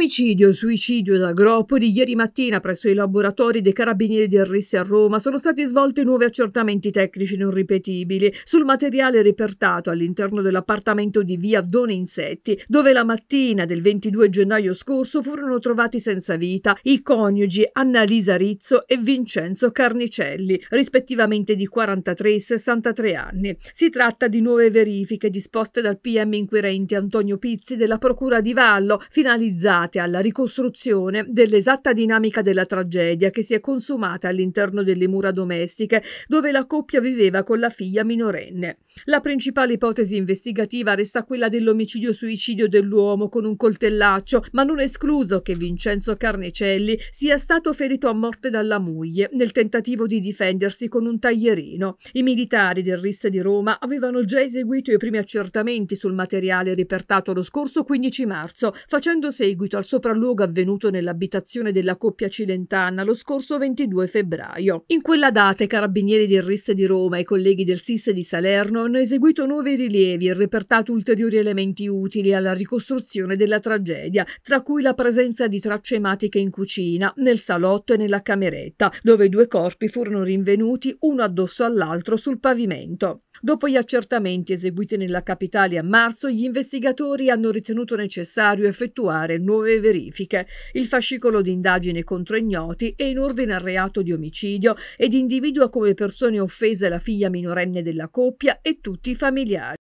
omicidio-suicidio da groppo di ieri mattina presso i laboratori dei carabinieri di Arrissi a Roma sono stati svolti nuovi accertamenti tecnici non ripetibili sul materiale repertato all'interno dell'appartamento di via Don Insetti, dove la mattina del 22 gennaio scorso furono trovati senza vita i coniugi Annalisa Rizzo e Vincenzo Carnicelli, rispettivamente di 43 e 63 anni. Si tratta di nuove verifiche disposte dal PM inquirente Antonio Pizzi della Procura di Vallo, finalizzate dedicate alla ricostruzione dell'esatta dinamica della tragedia che si è consumata all'interno delle mura domestiche dove la coppia viveva con la figlia minorenne. La principale ipotesi investigativa resta quella dell'omicidio-suicidio dell'uomo con un coltellaccio, ma non è escluso che Vincenzo Carnecelli sia stato ferito a morte dalla moglie nel tentativo di difendersi con un taglierino. I militari del RIS di Roma avevano già eseguito i primi accertamenti sul materiale ripertato lo scorso 15 marzo, facendo seguito al sopralluogo avvenuto nell'abitazione della coppia cilentana lo scorso 22 febbraio. In quella data i carabinieri del RIS di Roma e i colleghi del SIS di Salerno hanno eseguito nuovi rilievi e repertato ulteriori elementi utili alla ricostruzione della tragedia, tra cui la presenza di tracce ematiche in cucina, nel salotto e nella cameretta, dove i due corpi furono rinvenuti uno addosso all'altro sul pavimento. Dopo gli accertamenti eseguiti nella capitale a marzo, gli investigatori hanno ritenuto necessario effettuare nuove verifiche, il fascicolo di indagine contro ignoti è in ordine al reato di omicidio ed individua come persone offese la figlia minorenne della coppia e tutti i familiari.